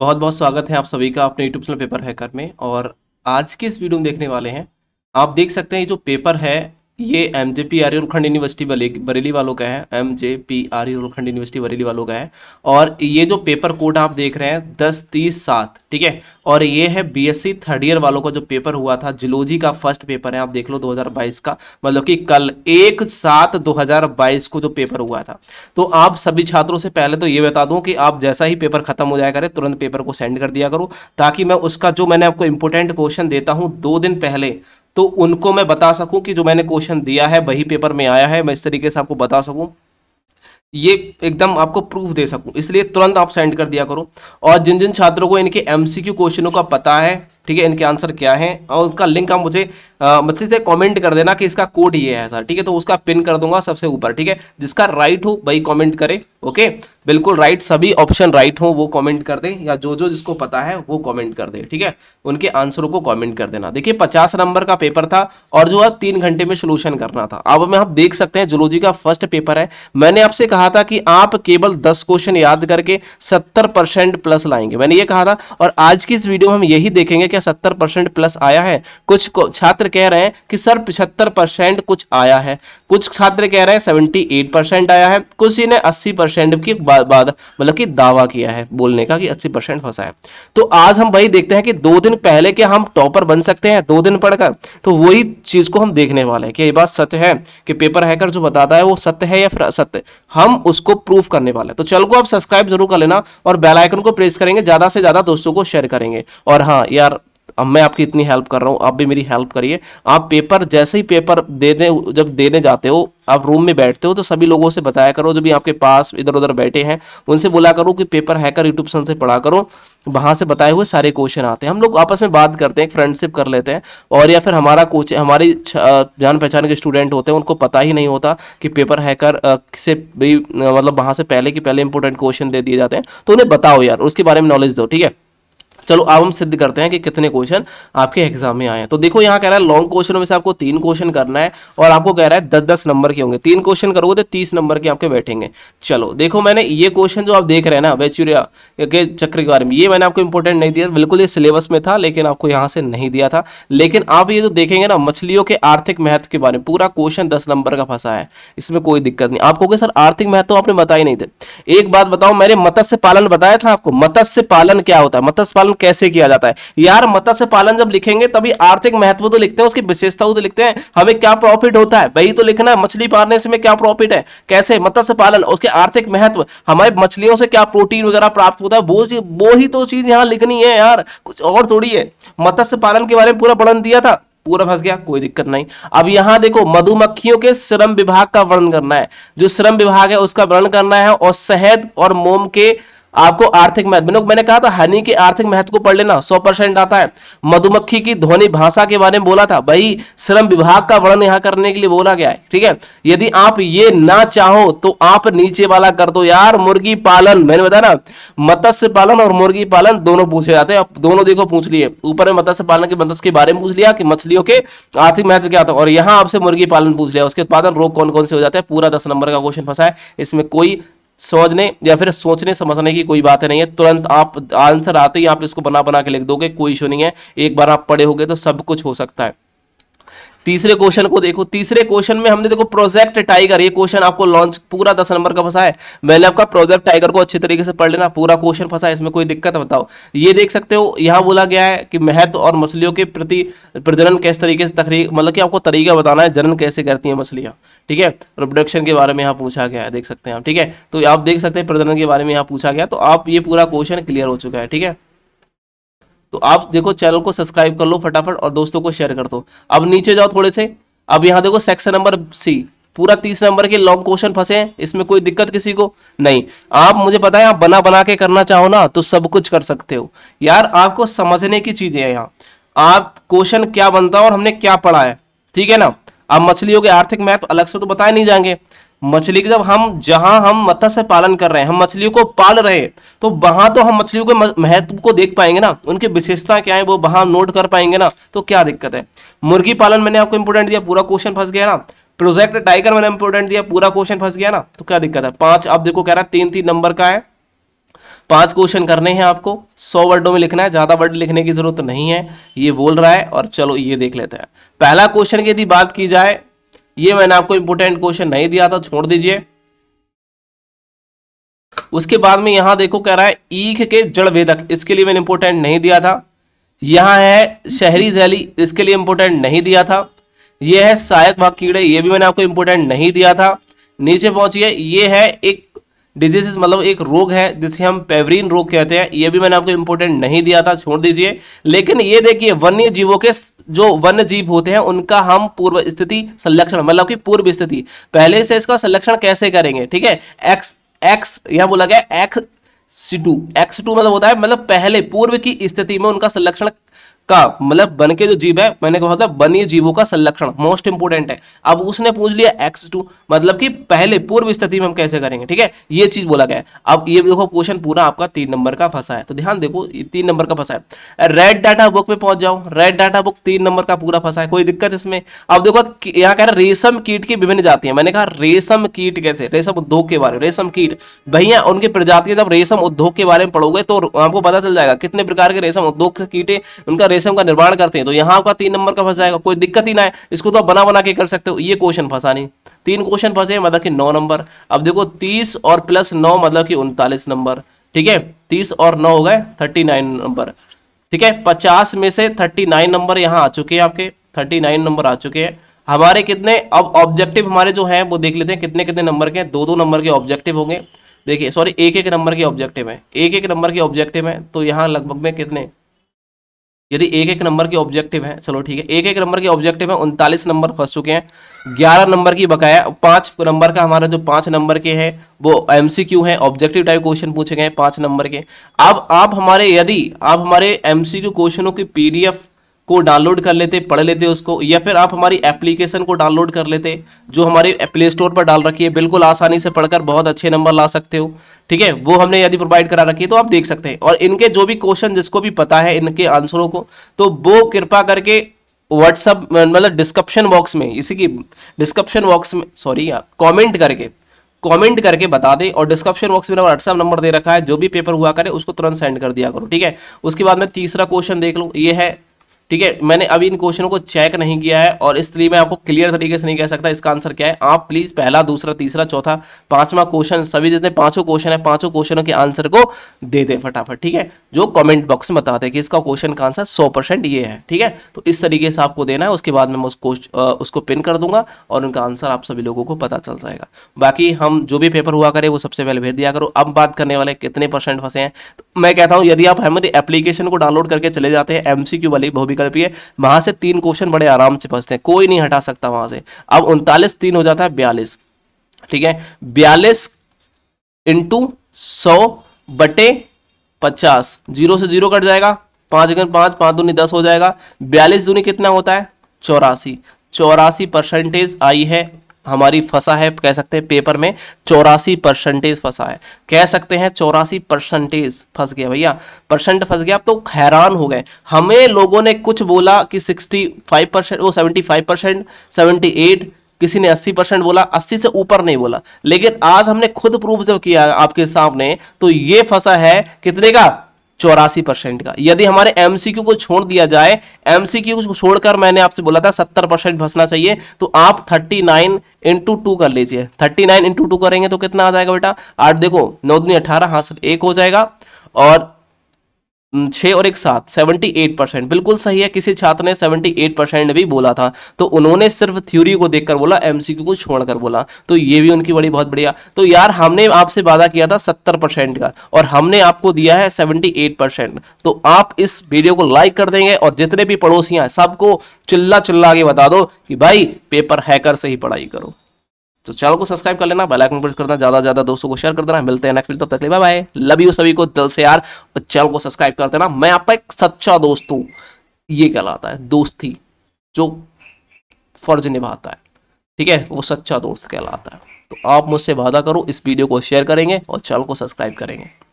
बहुत बहुत स्वागत है आप सभी का अपने यूट्यूब चैनल पेपर हैकर में और आज के इस वीडियो में देखने वाले हैं आप देख सकते हैं ये जो पेपर है ये M J P R Uttarakhand university Bareilly वालों का है M J P R Uttarakhand university Bareilly वालों का है और ये जो पेपर कोड आप देख रहे हैं दस तीस सात ठीक है और ये है बीएससी थर्ड ईयर वालों का जो पेपर हुआ था जिलोजी का फर्स्ट पेपर है आप देख लो 2022 का मतलब कि कल एक सात 2022 को जो पेपर हुआ था तो आप सभी छात्रों से पहले तो ये बता दूं कि आप जैसा ही पेपर खत्म हो जाए करे तुरंत पेपर को सेंड कर दिया करो ताकि मैं उसका जो मैंने आपको इंपोर्टेंट क्वेश्चन देता हूँ दो दिन पहले तो उनको मैं बता सकूं कि जो मैंने क्वेश्चन दिया है वही पेपर में आया है मैं इस तरीके से आपको बता सकूं ये एकदम आपको प्रूफ दे सकूं इसलिए तुरंत आप सेंड कर दिया करो और जिन जिन छात्रों को इनके एमसीक्यू क्वेश्चनों का पता है ठीक है इनके आंसर क्या है और उनका लिंक आप मुझे मतलब से कमेंट कर देना कि इसका कोड ये है सर ठीक है तो उसका पिन कर दूंगा सबसे ऊपर ठीक है जिसका राइट हो वही कॉमेंट करे ओके बिल्कुल राइट सभी ऑप्शन राइट हो वो कमेंट कर दें या जो जो जिसको पता है वो कमेंट कर दे ठीक है उनके आंसरों को कमेंट कर देना देखिए पचास नंबर का पेपर था और जो है तीन घंटे में सोल्यूशन करना था अब में आप देख सकते हैं जुलोजी का फर्स्ट पेपर है मैंने आपसे कहा था कि आप केवल दस क्वेश्चन याद करके सत्तर परसेंट प्लस लाएंगे मैंने ये कहा था और आज की इस वीडियो में हम यही देखेंगे क्या सत्तर परसेंट प्लस आया है कुछ छात्र कह रहे हैं कि सर पिछहत्तर परसेंट कुछ आया है कुछ छात्र कह रहे हैं सेवेंटी एट परसेंट आया है कुछ इन्हें अस्सी परसेंट की मतलब कि दावा किया है बोलने का कि अस्सी परसेंट फंसा है तो आज हम भाई देखते हैं कि दो दिन पहले के हम टॉपर बन सकते हैं दो दिन पढ़कर तो वही चीज को हम देखने वाले हैं कि ये बात सत्य है कि पेपर हैकर जो बताता है वो सत्य है या फिर असत्य हम उसको प्रूफ करने वाले हैं तो चल को आप सब्सक्राइब जरूर कर लेना और बेलाइकन को प्रेस करेंगे ज्यादा से ज्यादा दोस्तों को शेयर करेंगे और हाँ यार अब मैं आपकी इतनी हेल्प कर रहा हूँ आप भी मेरी हेल्प करिए आप पेपर जैसे ही पेपर देने जब देने जाते हो आप रूम में बैठते हो तो सभी लोगों से बताया करो जो भी आपके पास इधर उधर बैठे हैं उनसे बोला करो कि पेपर हैकर यूट्यूब से पढ़ा करो वहाँ से बताए हुए सारे क्वेश्चन आते हैं हम लोग आपस में बात करते हैं फ्रेंडशिप कर लेते हैं और या फिर हमारा कोच हमारी जान पहचान के स्टूडेंट होते हैं उनको पता ही नहीं होता कि पेपर हैकर से भी मतलब वहाँ से पहले के पहले इंपॉर्टेंट क्वेश्चन दे दिए जाते हैं तो उन्हें बताओ यार उसके बारे में नॉलेज दो ठीक है चलो अब हम सिद्ध करते हैं कि कितने क्वेश्चन आपके एग्जाम में आए हैं तो देखो यहाँ कह रहा है लॉन्ग क्वेश्चनों में से आपको तीन क्वेश्चन करना है और आपको कह रहा है दस दस नंबर के होंगे तीन क्वेश्चन करोगे तो तीस नंबर के आपके बैठेंगे चलो देखो मैंने ये क्वेश्चन जो आप देख रहे हैं ना वेचूरिया के चक्र के बारे में ये मैंने आपको इंपॉर्टेंट नहीं दिया बिल्कुल ये सिलेबस में था लेकिन आपको यहाँ से नहीं दिया था लेकिन आप ये जो देखेंगे ना मछलियों के आर्थिक महत्व के बारे में पूरा क्वेश्चन दस नंबर का फंसा है इसमें कोई दिक्कत नहीं आपको सर आर्थिक महत्व आपने बताया नहीं थे एक बात बताओ मैंने मत्स्य पालन बताया था आपको मत्स्य पालन क्या होता है मत्स्य पालन कैसे किया जाता है यार मत्स्य पालन जब लिखेंगे तभी आर्थिक महत्व तो लिखते हैं उसकी विशेषता तो लिखते हैं हमें क्या प्रॉफिट होता है वही तो लिखना है मछली पालने से क्या प्रॉफिट है कैसे मत्स्य पालन उसके आर्थिक महत्व हमारे मछलियों से क्या प्रोटीन वगैरह प्राप्त होता है वो ही तो चीज यहाँ लिखनी है यार कुछ और थोड़ी है मत्स्य पालन के बारे में पूरा वर्णन दिया था पूरा फंस गया कोई दिक्कत नहीं अब यहां देखो मधुमक्खियों के श्रम विभाग का वर्णन करना है जो श्रम विभाग है उसका वर्णन करना है और शहद और मोम के आपको आर्थिक महत्व मैंने कहा था हनी के आर्थिक महत्व को पढ़ लेना सौ परसेंट आता है मधुमक्खी की ध्वनि भाषा के बारे में बोला था भाई श्रम विभाग का वर्णन यहां करने के लिए बोला गया है ठीक है यदि आप ये ना चाहो तो आप नीचे वाला कर दो यार मुर्गी पालन मैंने बताया ना मत्स्य पालन और मुर्गी पालन दोनों पूछे जाते हैं दोनों देखो पूछ लिए ऊपर में मत्स्य पालन के मत्स्य के बारे में पूछ लिया कि मछलियों के आर्थिक महत्व क्या था और यहाँ आपसे मुर्गी पालन पूछ लिया उसके उत्पादन रोग कौन कौन से हो जाते हैं पूरा दस नंबर का क्वेश्चन फंसा है इसमें कोई समझने या फिर सोचने समझने की कोई बातें नहीं है तुरंत आप आंसर आते ही आप इसको बना बना के लिख दोगे कोई इशू नहीं है एक बार आप पढ़े होगे तो सब कुछ हो सकता है तीसरे क्वेश्चन को देखो तीसरे क्वेश्चन में हमने देखो प्रोजेक्ट टाइगर ये क्वेश्चन आपको लॉन्च पूरा दस नंबर का फंसा है पहले आपका प्रोजेक्ट टाइगर को अच्छे तरीके से पढ़ लेना पूरा क्वेश्चन फंसा है इसमें कोई दिक्कत बताओ ये देख सकते हो यहाँ बोला गया है कि महत्व और मछलियों के प्रति प्रजनन किस तरीके से तकरी मतलब कि आपको तरीका बताना है जनन कैसे करती है मछलियाँ ठीक है प्रोडक्शन के बारे में यहाँ पूछा गया है देख सकते हैं आप ठीक है तो आप देख सकते हैं प्रजनन के बारे में यहाँ पूछा गया तो आप ये पूरा क्वेश्चन क्लियर हो चुका है ठीक है तो आप देखो चैनल को सब्सक्राइब कर लो फटाफट और दोस्तों को शेयर कर दो अब नीचे जाओ थोड़े से अब यहाँ देखो सेक्शन नंबर सी पूरा तीस नंबर के लॉन्ग क्वेश्चन फंसे हैं इसमें कोई दिक्कत किसी को नहीं आप मुझे पता है आप बना बना के करना चाहो ना तो सब कुछ कर सकते हो यार आपको समझने की चीज़ें हैं यहाँ आप क्वेश्चन क्या बनता है और हमने क्या पढ़ा है ठीक है ना अब मछलियों के आर्थिक महत्व अलग से तो बताए नहीं जाएंगे मछली की जब हम जहां हम मत्स्य पालन कर रहे हैं हम मछलियों को पाल रहे हैं तो वहां तो हम मछलियों के महत्व को देख पाएंगे ना उनकी विशेषता क्या है वो वहां नोट कर पाएंगे ना तो क्या दिक्कत है मुर्गी पालन मैंने आपको इंपोर्टेंट दिया पूरा क्वेश्चन फंस गया ना प्रोजेक्ट टाइगर मैंने इंपोर्टेंट दिया पूरा क्वेश्चन फंस गया ना तो क्या दिक्कत है पांच आप देखो कह रहा है तीन तीन नंबर का है पांच क्वेश्चन करने हैं आपको सौ वर्डों में लिखना है ज़्यादा वर्ड लिखने की जरूरत नहीं है ये बोल रहा है और चलो ये देख लेते हैं पहला क्वेश्चन की यदि बात की जाए ये मैंने आपको इंपोर्टेंट क्वेश्चन नहीं दिया था छोड़ दीजिए उसके बाद में यहां देखो कह रहा है ईख के जड़ वेदक इसके लिए मैंने इंपोर्टेंट नहीं दिया था यहां है शहरी जैली इसके लिए इंपोर्टेंट नहीं दिया था यह है सहायक भाग कीड़े ये भी मैंने आपको इंपोर्टेंट नहीं दिया था नीचे पहुंचिए ये है एक डिजीज मतलब एक रोग है जिसे हम पेवरीन रोग कहते हैं यह भी मैंने आपको इंपोर्टेंट नहीं दिया था छोड़ दीजिए लेकिन ये देखिए वन्य जीवों के जो वन्य जीव होते हैं उनका हम पूर्व स्थिति संरक्षण मतलब कि पूर्व स्थिति पहले से इसका संरक्षण कैसे करेंगे ठीक है एक्स एक्स यह बोला गया एक्स टू एक्स टू मतलब होता है मतलब पहले पूर्व की स्थिति में उनका संरक्षण का मतलब बन के जो जीव है मैंने कहा था बनी जीवों का संरक्षण मोस्ट इंपोर्टेंट है अब उसने पूछ लिया एक्स टू मतलब कि पहले पूर्व स्थिति में हम कैसे करेंगे ठीक है ये चीज बोला गया अब ये देखो क्वेश्चन पूरा आपका तीन नंबर का फंसा है तो ध्यान देखो तीन नंबर का फंसा है रेड डाटा बुक में पहुंच जाओ रेड डाटा बुक तीन नंबर का पूरा फंसा है कोई दिक्कत इसमें अब देखो यहाँ कह रहा रेशम कीट की विभिन्न जातियां मैंने कहा रेशम कीट कैसे रेशम उद्योग के बारे में रेशम कीट भैया उनकी प्रजातियां जब रेशम उद्योग के बारे में पढ़ोगे तो आपको पता चल जाएगा कितने प्रकार के रेशम उद्योग कीटे उनका रेशम का निर्माण करते हैं तो यहाँ आपका तीन नंबर का फंस जाएगा कोई दिक्कत ही ना है इसको तो आप बना बना के कर सकते हो ये क्वेश्चन फंसा नहीं तीन क्वेश्चन फंसे मतलब कि नौ नंबर अब देखो तीस और प्लस नौ मतलब कि उनतालीस नंबर ठीक है तीस और नौ हो गए थर्टी नाइन नंबर ठीक है पचास में से थर्टी नाइन नंबर यहाँ आ चुके हैं आपके थर्टी नाइन नंबर आ चुके हैं हमारे कितने अब ऑब्जेक्टिव हमारे जो हैं वो देख लेते हैं कितने कितने नंबर के दो दो नंबर के ऑब्जेक्टिव होंगे देखिए सॉरी एक एक नंबर के ऑब्जेक्टिव है एक एक नंबर के ऑब्जेक्टिव है तो यहाँ लगभग में कितने यदि एक एक नंबर के ऑब्जेक्टिव हैं चलो ठीक है एक एक नंबर के ऑब्जेक्टिव हैं उनतालीस नंबर फंस चुके हैं ग्यारह नंबर की बकाया पाँच नंबर का हमारा जो पाँच नंबर के हैं वो क्यू हैं ऑब्जेक्टिव टाइप क्वेश्चन पूछे गए पाँच नंबर के अब आप हमारे यदि आप हमारे क्यू क्वेश्चनों की पीडीएफ को डाउनलोड कर लेते पढ़ लेते उसको या फिर आप हमारी एप्लीकेशन को डाउनलोड कर लेते जो हमारे प्ले स्टोर पर डाल रखी है बिल्कुल आसानी से पढ़कर बहुत अच्छे नंबर ला सकते हो ठीक है वो हमने यदि प्रोवाइड करा रखी है तो आप देख सकते हैं और इनके जो भी क्वेश्चन जिसको भी पता है इनके आंसरों को तो वो कृपा करके व्हाट्सअप मतलब डिस्क्रिप्शन बॉक्स में इसी की डिस्क्रिप्शन बॉक्स में सॉरी कॉमेंट करके कमेंट करके बता दे और डिस्क्रिप्शन बॉक्स में व्हाट्सअप नंबर दे रखा है जो भी पेपर हुआ करे उसको तुरंत सेंड कर दिया करो ठीक है उसके बाद में तीसरा क्वेश्चन देख लो ये है ठीक है मैंने अभी इन क्वेश्चनों को चेक नहीं किया है और इसलिए मैं आपको क्लियर तरीके से नहीं कह सकता इसका आंसर क्या है आप प्लीज पहला दूसरा तीसरा चौथा पांचवा क्वेश्चन सभी देते पांचों क्वेश्चन है पांचों क्वेश्चनों के आंसर को दे दें फटाफट ठीक है जो कॉमेंट बॉक्स में बताते हैं कि इसका क्वेश्चन का आंसर सौ ये है ठीक है तो इस तरीके से आपको देना है उसके बाद में उसको उसको पिन कर दूंगा और उनका आंसर आप सभी लोगों को पता चल जाएगा बाकी हम जो भी पेपर हुआ करें वो सबसे पहले भेज दिया करो अब बात करने वाले कितने परसेंट फंसे हैं मैं कहता हूँ यदि आप हमारी एप्लीकेशन को डाउनलोड करके चले जाते हैं एमसीक्यू वाली बहुत विकल्पी है वहां से तीन क्वेश्चन बड़े आराम से फंसते हैं कोई नहीं हटा सकता वहां से अब उनतालीस तीन हो जाता है बयालीस ठीक है बयालीस इंटू सौ बटे पचास जीरो से जीरो कट जाएगा पांच अगर पांच पांच दूनी दस हो जाएगा बयालीस दूनी कितना होता है चौरासी चौरासी परसेंटेज आई है हमारी फंसा है कह सकते हैं पेपर में चौरासी परसेंटेज फंसा है कह सकते हैं चौरासी परसेंटेज फंस गया भैया परसेंट फंस गया आप तो हैरान हो गए हमें लोगों ने कुछ बोला कि सिक्सटी फाइव परसेंट वो seventy five percent seventy eight किसी ने 80 परसेंट बोला 80 से ऊपर नहीं बोला लेकिन आज हमने खुद प्रूफ जब किया आपके सामने तो ये फंसा है कितने का चौरासी परसेंट का यदि हमारे एमसीक्यू को छोड़ दिया जाए एमसीक्यू को छोड़कर मैंने आपसे बोला था सत्तर परसेंट फंसना चाहिए तो आप थर्टी नाइन इंटू टू कर लीजिए थर्टी नाइन इंटू टू करेंगे तो कितना आ जाएगा बेटा आठ देखो नौ दिन अठारह हाँ सर एक हो जाएगा और छः और एक सात सेवेंटी एट परसेंट बिल्कुल सही है किसी छात्र ने सेवेंटी एट परसेंट भी बोला था तो उन्होंने सिर्फ थ्योरी को देखकर बोला एमसीक्यू को छोड़कर बोला तो ये भी उनकी बड़ी बहुत बढ़िया तो यार हमने आपसे वादा किया था सत्तर परसेंट का और हमने आपको दिया है सेवेंटी एट परसेंट तो आप इस वीडियो को लाइक कर देंगे और जितने भी पड़ोसियाँ हैं सबको चिल्ला चिल्ला के बता दो कि भाई पेपर हैकर से ही पढ़ाई करो तो चैनल को सब्सक्राइब कर लेना बेलाइकन आइकन प्रेस करना ज़्यादा ज़्यादा दोस्तों को शेयर कर देना मिलते हैं नेक्स्ट वीडियो तब तक बाय बाय लव यू सभी को दिल से यार चैनल को सब्सक्राइब कर देना मैं आपका एक सच्चा दोस्त हूँ ये कहलाता है दोस्ती जो फर्ज निभाता है ठीक है वो सच्चा दोस्त कहलाता है तो आप मुझसे वादा करो इस वीडियो को शेयर करेंगे और चैनल को सब्सक्राइब करेंगे